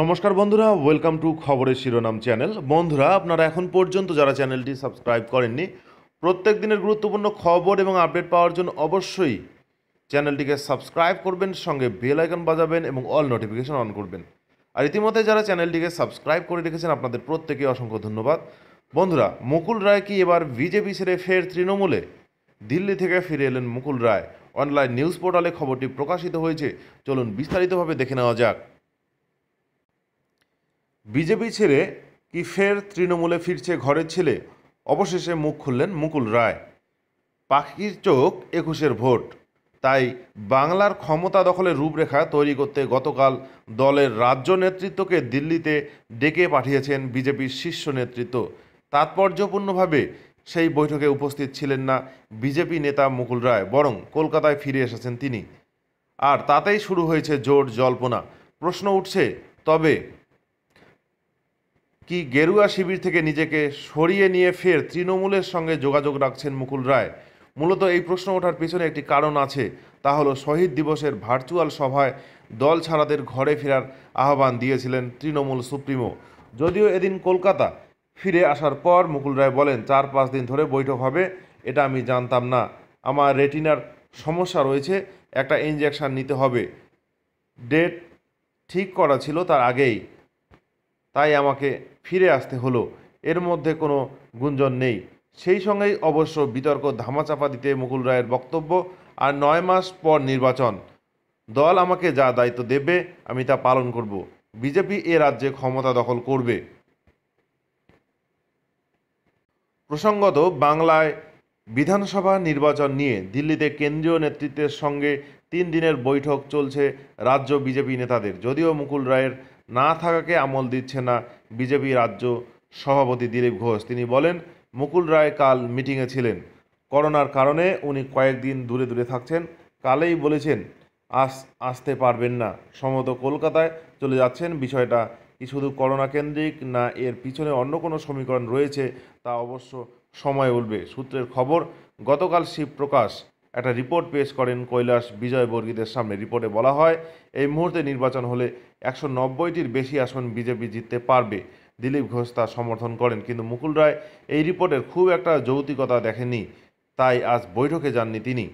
নমস্কার বন্ধুরা welcome to খবরের শিরোনাম চ্যানেল বন্ধুরা আপনারা এখন পর্যন্ত যারা চ্যানেলটি সাবস্ক্রাইব করেননি প্রত্যেক দিনের গুরুত্বপূর্ণ খবর এবং আপডেট পাওয়ার জন্য অবশ্যই চ্যানেলটিকে সাবস্ক্রাইব করবেন সঙ্গে বেল আইকন বাজাবেন এবং অল নোটিফিকেশন অন করবেন আর ইতিমধ্যে যারা চ্যানেলটিকে সাবস্ক্রাইব করে রেখেছেন আপনাদের প্রত্যেকেই অসংখ্য ধন্যবাদ বন্ধুরা মুকুল রায় কি এবার বিজেপি ছেড়ে ফের তৃণমূলে দিল্লি থেকে ফিরে এলেন মুকুল রায় অনলাইন নিউজ পোর্টালে খবরটি প্রকাশিত হয়েছে চলুন বিস্তারিতভাবে দেখে নেওয়া যাক বিজেপি ছেড়ে কি ফের তৃণমূলে ফিরছে ঘরের ছেলে অবশেষে মুখ খুললেন মুকুল রায় পাখির চোখ একুশের ভোট তাই বাংলার ক্ষমতা দখলের রূপরেখা তৈরি করতে গতকাল দলের রাজ্য নেতৃত্বকে দিল্লিতে ডেকে পাঠিয়েছেন বিজেপির শীর্ষ নেতৃত্ব তাৎপর্যপূর্ণভাবে সেই বৈঠকে উপস্থিত ছিলেন না বিজেপি নেতা মুকুল রায় বরং কলকাতায় ফিরে এসেছেন তিনি আর তাতেই শুরু হয়েছে জোর জল্পনা প্রশ্ন উঠছে তবে কি গেরুয়া শিবির থেকে নিজেকে সরিয়ে নিয়ে ফের তৃণমূলের সঙ্গে যোগাযোগ রাখছেন মুকুল রায় মূলত এই প্রশ্ন ওঠার পিছনে একটি কারণ আছে তা হলো শহীদ দিবসের ভার্চুয়াল সভায় দল ছাড়াদের ঘরে ফেরার আহ্বান দিয়েছিলেন তৃণমূল সুপ্রিমো যদিও এদিন কলকাতা ফিরে আসার পর মুকুল রায় বলেন চার পাঁচ দিন ধরে বৈঠক হবে এটা আমি জানতাম না আমার রেটিনার সমস্যা রয়েছে একটা ইঞ্জেকশান নিতে হবে ডেট ঠিক করা ছিল তার আগেই তাই আমাকে ফিরে আসতে হলো এর মধ্যে কোনো গুঞ্জন নেই সেই সঙ্গেই অবশ্য বিতর্ক ধামাচাপা দিতে মুকুল রায়ের বক্তব্য আর নয় মাস পর নির্বাচন দল আমাকে যা দায়িত্ব দেবে আমি তা পালন করব বিজেপি এ রাজ্যে ক্ষমতা দখল করবে প্রসঙ্গত বাংলায় বিধানসভা নির্বাচন নিয়ে দিল্লিতে কেন্দ্রীয় নেতৃত্বের সঙ্গে তিন দিনের বৈঠক চলছে রাজ্য বিজেপি নেতাদের যদিও মুকুল রায়ের না থাকাকে আমল দিচ্ছে না বিজেপি রাজ্য সভাপতি দিলীপ ঘোষ তিনি বলেন মুকুল রায় কাল মিটিংয়ে ছিলেন করোনার কারণে উনি কয়েকদিন দূরে দূরে থাকছেন কালেই বলেছেন আস আসতে পারবেন না সম্ভবত কলকাতায় চলে যাচ্ছেন বিষয়টা কি শুধু করোনা কেন্দ্রিক না এর পিছনে অন্য কোনো সমীকরণ রয়েছে তা অবশ্য সময় উঠবে সূত্রের খবর গতকাল শিবপ্রকাশ একটা রিপোর্ট পেশ করেন কৈলাস বিজয় বর্গীদের সামনে রিপোর্টে বলা হয় এই মুহূর্তে নির্বাচন হলে একশো নব্বইটির বেশি আসন বিজেপি জিততে পারবে দিলীপ ঘোষ তা সমর্থন করেন কিন্তু মুকুল রায় এই রিপোর্টের খুব একটা যৌতিকতা দেখেনি তাই আজ বৈঠকে যাননি তিনি